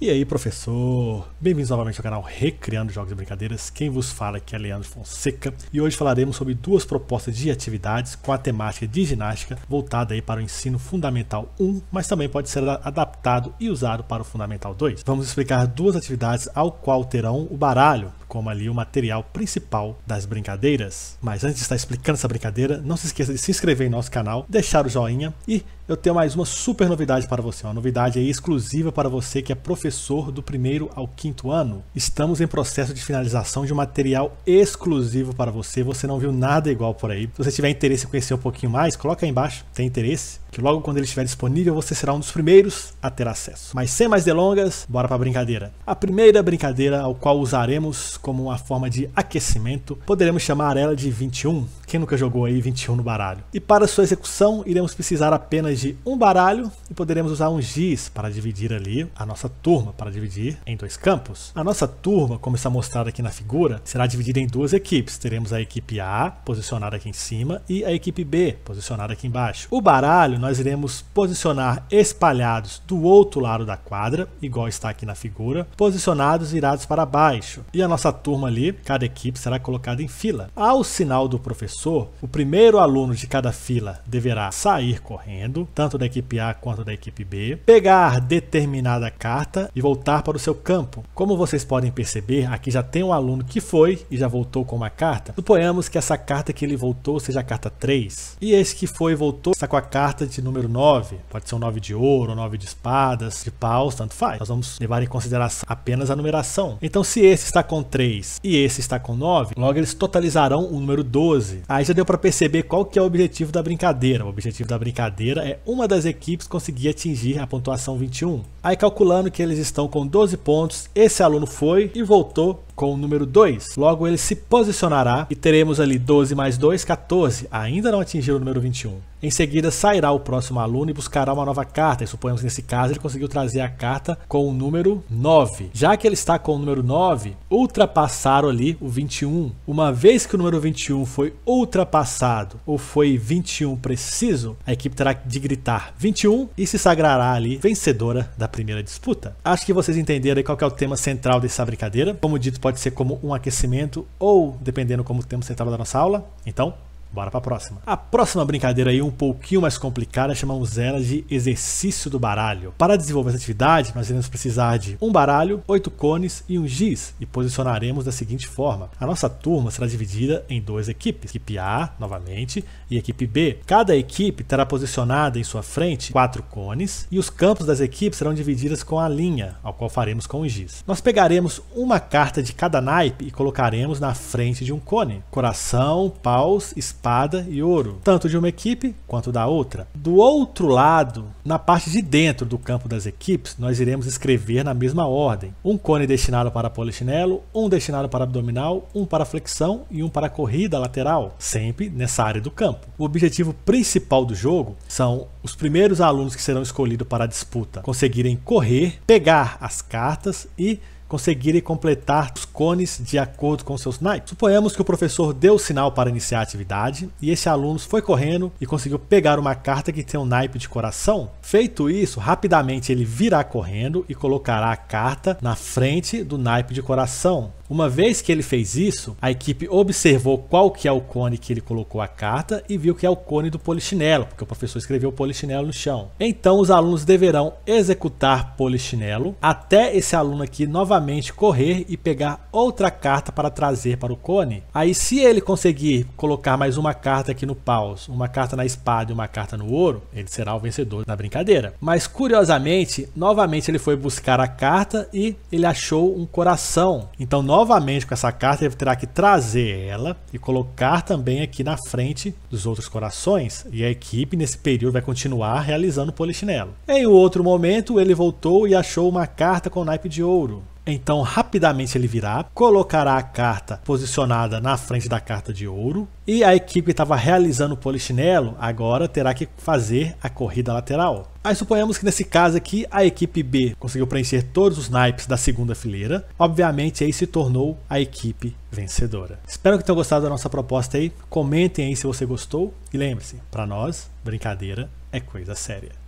E aí, professor? Bem-vindos novamente ao canal Recriando Jogos e Brincadeiras. Quem vos fala aqui é Leandro Fonseca e hoje falaremos sobre duas propostas de atividades com a temática de ginástica voltada aí para o ensino fundamental 1, mas também pode ser adaptado e usado para o fundamental 2. Vamos explicar duas atividades ao qual terão o baralho como ali o material principal das brincadeiras. Mas antes de estar explicando essa brincadeira, não se esqueça de se inscrever em nosso canal, deixar o joinha e eu tenho mais uma super novidade para você, uma novidade exclusiva para você que é professor professor do primeiro ao quinto ano. Estamos em processo de finalização de um material exclusivo para você, você não viu nada igual por aí. Se você tiver interesse em conhecer um pouquinho mais, coloca aí embaixo, tem interesse? Que logo quando ele estiver disponível, você será um dos primeiros a ter acesso. Mas sem mais delongas, bora para a brincadeira. A primeira brincadeira ao qual usaremos como uma forma de aquecimento, poderemos chamar ela de 21, quem nunca jogou aí 21 no baralho? E para sua execução, iremos precisar apenas de um baralho e poderemos usar um giz para dividir ali a nossa turma, para dividir em dois campos. A nossa turma, como está mostrado aqui na figura, será dividida em duas equipes. Teremos a equipe A, posicionada aqui em cima, e a equipe B, posicionada aqui embaixo. O baralho nós iremos posicionar espalhados do outro lado da quadra, igual está aqui na figura, posicionados virados para baixo. E a nossa turma ali, cada equipe será colocada em fila. Ao sinal do professor, professor, o primeiro aluno de cada fila deverá sair correndo, tanto da equipe A quanto da equipe B, pegar determinada carta e voltar para o seu campo. Como vocês podem perceber, aqui já tem um aluno que foi e já voltou com uma carta. Suponhamos que essa carta que ele voltou seja a carta 3. E esse que foi e voltou está com a carta de número 9. Pode ser um 9 de ouro, 9 de espadas, de paus, tanto faz. Nós vamos levar em consideração apenas a numeração. Então, se esse está com 3 e esse está com 9, logo eles totalizarão o número 12. Aí já deu para perceber qual que é o objetivo da brincadeira. O objetivo da brincadeira é uma das equipes conseguir atingir a pontuação 21. Aí calculando que eles estão com 12 pontos, esse aluno foi e voltou com o número 2. Logo, ele se posicionará e teremos ali 12 mais 2, 14. Ainda não atingiu o número 21. Em seguida, sairá o próximo aluno e buscará uma nova carta. E suponhamos que nesse caso ele conseguiu trazer a carta com o número 9. Já que ele está com o número 9, ultrapassaram ali o 21. Uma vez que o número 21 foi ultrapassado ou foi 21 preciso, a equipe terá de gritar 21 e se sagrará ali vencedora da primeira disputa. Acho que vocês entenderam qual é o tema central dessa brincadeira. Como dito, pode ser como um aquecimento ou dependendo como temos tempo central da nossa aula. Então, Bora pra próxima. A próxima brincadeira aí, um pouquinho mais complicada, chamamos ela de exercício do baralho. Para desenvolver essa atividade, nós iremos precisar de um baralho, oito cones e um giz, e posicionaremos da seguinte forma. A nossa turma será dividida em duas equipes, equipe A, novamente, e equipe B. Cada equipe terá posicionada em sua frente quatro cones, e os campos das equipes serão divididas com a linha, ao qual faremos com o giz. Nós pegaremos uma carta de cada naipe e colocaremos na frente de um cone. Coração, paus, espada espada e ouro, tanto de uma equipe quanto da outra. Do outro lado, na parte de dentro do campo das equipes, nós iremos escrever na mesma ordem: um cone destinado para polichinelo, um destinado para abdominal, um para flexão e um para corrida lateral, sempre nessa área do campo. O objetivo principal do jogo são os primeiros alunos que serão escolhidos para a disputa conseguirem correr, pegar as cartas e conseguirem completar os cones de acordo com seus naipes. Suponhamos que o professor deu o sinal para iniciar a atividade e esse aluno foi correndo e conseguiu pegar uma carta que tem um naipe de coração. Feito isso, rapidamente ele virá correndo e colocará a carta na frente do naipe de coração. Uma vez que ele fez isso, a equipe observou qual que é o cone que ele colocou a carta e viu que é o cone do polichinelo, porque o professor escreveu polichinelo no chão. Então os alunos deverão executar polichinelo até esse aluno aqui novamente novamente correr e pegar outra carta para trazer para o cone. Aí se ele conseguir colocar mais uma carta aqui no paus, uma carta na espada e uma carta no ouro, ele será o vencedor da brincadeira. Mas curiosamente, novamente ele foi buscar a carta e ele achou um coração. Então novamente com essa carta ele terá que trazer ela e colocar também aqui na frente dos outros corações. E a equipe nesse período vai continuar realizando o polichinelo. Em outro momento ele voltou e achou uma carta com naipe de ouro. Então, rapidamente ele virá, colocará a carta posicionada na frente da carta de ouro. E a equipe que estava realizando o polichinelo agora terá que fazer a corrida lateral. Aí suponhamos que nesse caso aqui a equipe B conseguiu preencher todos os naipes da segunda fileira. Obviamente aí se tornou a equipe vencedora. Espero que tenham gostado da nossa proposta aí. Comentem aí se você gostou e lembre-se, para nós, brincadeira é coisa séria.